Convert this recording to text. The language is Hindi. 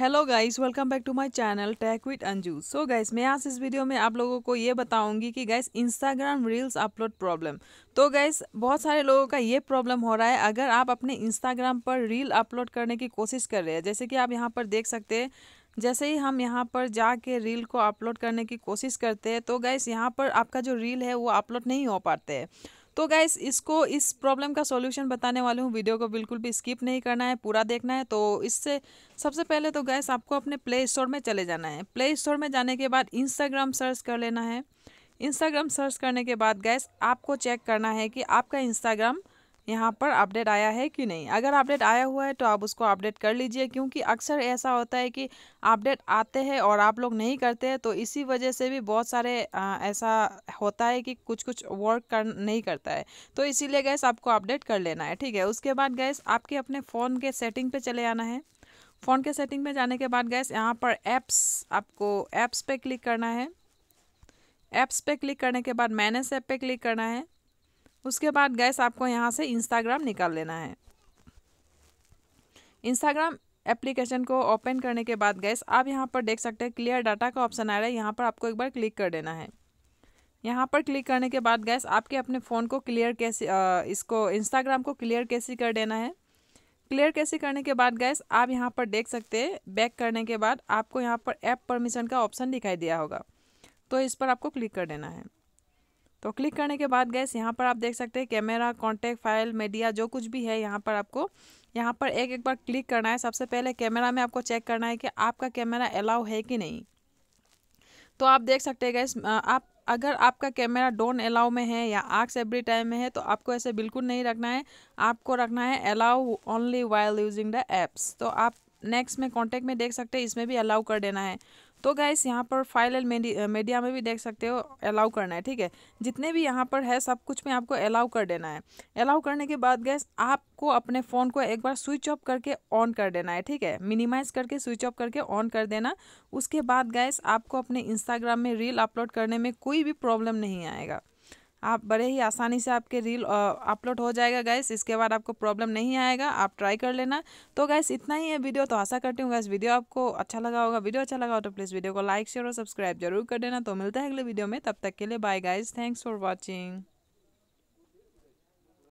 hello guys welcome back to my channel tech with Anju so guys मैं आज इस वीडियो में आप लोगों को ये बताऊंगी कि guys Instagram reels upload problem तो गाइस बहुत सारे लोगों का ये प्रॉब्लम हो रहा है अगर आप अपने इंस्टाग्राम पर रील अपलोड करने की कोशिश कर रहे हैं जैसे कि आप यहाँ पर देख सकते हैं जैसे ही हम यहाँ पर जाके रील को अपलोड करने की कोशिश करते हैं तो गैस यहाँ पर आपका जो रील है वो अपलोड नहीं हो पाते हैं तो गैस इसको इस प्रॉब्लम का सॉल्यूशन बताने वाली हूँ वीडियो को बिल्कुल भी स्किप नहीं करना है पूरा देखना है तो इससे सबसे पहले तो गैस आपको अपने प्ले स्टोर में चले जाना है प्ले स्टोर में जाने के बाद इंस्टाग्राम सर्च कर लेना है इंस्टाग्राम सर्च करने के बाद गैस आपको चेक करना है कि आपका इंस्टाग्राम यहाँ पर अपडेट आया है कि नहीं अगर अपडेट आया हुआ है तो आप उसको अपडेट कर लीजिए क्योंकि अक्सर ऐसा होता है कि अपडेट आते हैं और आप लोग नहीं करते हैं तो इसी वजह से भी बहुत सारे आ, ऐसा होता है कि कुछ कुछ वर्क कर नहीं करता है तो इसीलिए गैस आपको अपडेट कर लेना है ठीक है उसके बाद गैस आपके अपने फ़ोन के सेटिंग पर चले आना है फ़ोन के सेटिंग में जाने के बाद गैस यहाँ पर ऐप्स आपको ऐप्स पर क्लिक करना है ऐप्स पर क्लिक करने के बाद मैनेज ऐप पर क्लिक करना है उसके बाद गैस आपको यहाँ से इंस्टाग्राम निकाल लेना है इंस्टाग्राम एप्लीकेशन को ओपन करने के बाद गैस आप यहाँ पर देख सकते हैं क्लियर डाटा का ऑप्शन आ रहा है यहाँ पर आपको एक बार क्लिक कर देना है यहाँ पर क्लिक करने के बाद गैस आपके अपने फ़ोन को क्लियर कैसे इसको इंस्टाग्राम को क्लियर कैसे कर देना है क्लियर कैसे करने के बाद गैस आप यहाँ पर देख सकते हैं बैक करने के बाद आपको यहाँ पर ऐप परमिशन का ऑप्शन दिखाई दिया होगा तो इस पर आपको क्लिक कर देना है तो क्लिक करने के बाद गैस यहाँ पर आप देख सकते हैं कैमरा कॉन्टैक्ट फाइल मीडिया जो कुछ भी है यहाँ पर आपको यहाँ पर एक एक बार क्लिक करना है सबसे पहले कैमरा में आपको चेक करना है कि आपका कैमरा अलाउ है कि नहीं तो आप देख सकते हैं गैस आप अगर आपका कैमरा डोंट अलाउ में है या आर्क्स एवरी टाइम में है तो आपको ऐसे बिल्कुल नहीं रखना है आपको रखना है allow only while using the apps तो आप नेक्स्ट में कॉन्टैक्ट में देख सकते हैं इसमें भी अलाउ कर देना है तो गैस यहाँ पर फाइल एंड मीडिया में भी देख सकते हो अलाउ करना है ठीक है जितने भी यहाँ पर है सब कुछ में आपको अलाउ कर देना है अलाउ करने के बाद गैस आपको अपने फ़ोन को एक बार स्विच ऑफ करके ऑन कर देना है ठीक है मिनिमाइज़ करके स्विच ऑफ करके ऑन कर देना उसके बाद गैस आपको अपने इंस्टाग्राम में रील अपलोड करने में कोई भी प्रॉब्लम नहीं आएगा आप बड़े ही आसानी से आपके रील अपलोड हो जाएगा गैस इसके बाद आपको प्रॉब्लम नहीं आएगा आप ट्राई कर लेना तो गैस इतना ही है वीडियो तो आशा करती हूँ गैस वीडियो आपको अच्छा लगा होगा वीडियो अच्छा लगा हो तो प्लीज़ वीडियो को लाइक शेयर और सब्सक्राइब जरूर कर देना तो मिलता है अगले वीडियो में तब तक के लिए bye guys thanks for watching